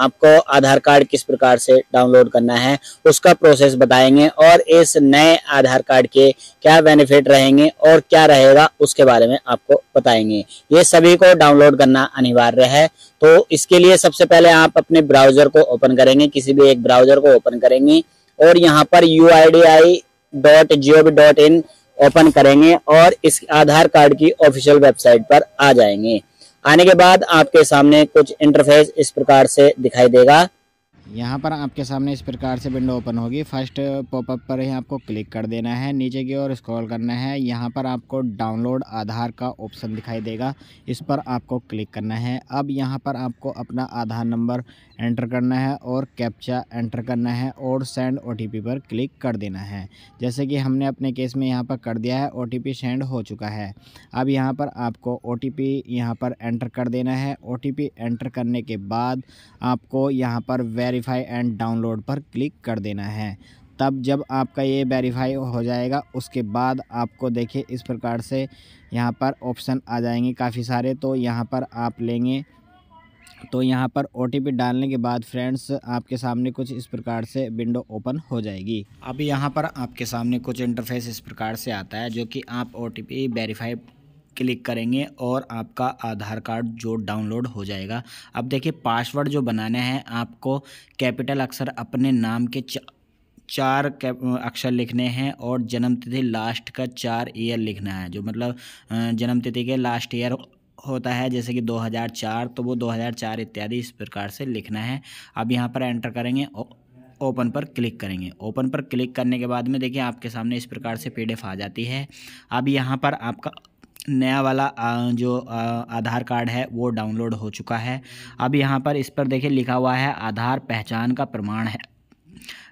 आपको आधार कार्ड किस प्रकार से डाउनलोड करना है उसका प्रोसेस बताएंगे और इस नए आधार कार्ड के क्या बेनिफिट रहेंगे और क्या रहेगा उसके बारे में आपको बताएंगे ये सभी को डाउनलोड करना अनिवार्य है तो इसके लिए सबसे पहले आप अपने ब्राउजर को ओपन करेंगे किसी भी एक ब्राउजर को ओपन करेंगे और यहाँ पर यू डॉट इन ओपन करेंगे और इस आधार कार्ड की ऑफिशियल वेबसाइट पर आ जाएंगे आने के बाद आपके सामने कुछ इंटरफेस इस प्रकार से दिखाई देगा यहाँ पर आपके सामने इस प्रकार से विंडो ओपन होगी फर्स्ट पॉपअप पर ही आपको क्लिक कर देना है नीचे की ओर स्क्रॉल करना है यहाँ पर आपको डाउनलोड आधार का ऑप्शन दिखाई देगा इस पर आपको क्लिक करना है अब यहाँ पर आपको अपना आधार नंबर एंटर करना है और कैप्चा एंटर करना है और सेंड ओ पर क्लिक कर देना है जैसे कि हमने अपने केस में यहाँ पर कर दिया है ओ सेंड हो चुका है अब यहाँ पर आपको ओ टी यहाँ पर एंटर कर देना है ओ एंटर करने के बाद आपको यहाँ पर वेरी वेरीफाई एंड डाउनलोड पर क्लिक कर देना है तब जब आपका ये वेरीफाई हो जाएगा उसके बाद आपको देखिए इस प्रकार से यहाँ पर ऑप्शन आ जाएंगे काफ़ी सारे तो यहाँ पर आप लेंगे तो यहाँ पर ओ डालने के बाद फ्रेंड्स आपके सामने कुछ इस प्रकार से विंडो ओपन हो जाएगी अब यहाँ पर आपके सामने कुछ इंटरफेस इस प्रकार से आता है जो कि आप ओ टी वेरीफाई क्लिक करेंगे और आपका आधार कार्ड जो डाउनलोड हो जाएगा अब देखिए पासवर्ड जो बनाना है आपको कैपिटल अक्षर अपने नाम के चार अक्षर लिखने हैं और जन्म तिथि लास्ट का चार ईयर लिखना है जो मतलब जन्म तिथि के लास्ट ईयर होता है जैसे कि 2004 तो वो 2004 इत्यादि इस प्रकार से लिखना है अब यहाँ पर एंटर करेंगे ओपन पर क्लिक करेंगे ओपन पर क्लिक करने के बाद में देखिए आपके सामने इस प्रकार से पीडीएफ आ जाती है अब यहाँ पर आपका नया वाला जो आधार कार्ड है वो डाउनलोड हो चुका है अब यहाँ पर इस पर देखिए लिखा हुआ है आधार पहचान का प्रमाण है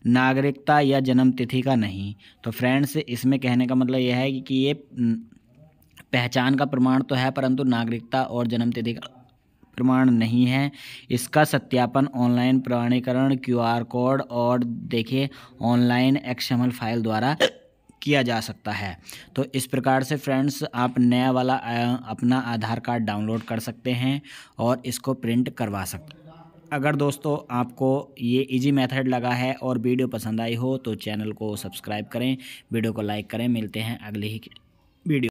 नागरिकता या जन्म तिथि का नहीं तो फ्रेंड्स इसमें कहने का मतलब यह है कि ये पहचान का प्रमाण तो है परंतु नागरिकता और जन्म तिथि का प्रमाण नहीं है इसका सत्यापन ऑनलाइन प्रमाणीकरण क्यूआर कोड और देखिए ऑनलाइन एक्सएमएल फाइल द्वारा किया जा सकता है तो इस प्रकार से फ्रेंड्स आप नया वाला अपना आधार कार्ड डाउनलोड कर सकते हैं और इसको प्रिंट करवा सकते हैं अगर दोस्तों आपको ये इजी मेथड लगा है और वीडियो पसंद आई हो तो चैनल को सब्सक्राइब करें वीडियो को लाइक करें मिलते हैं अगले ही वीडियो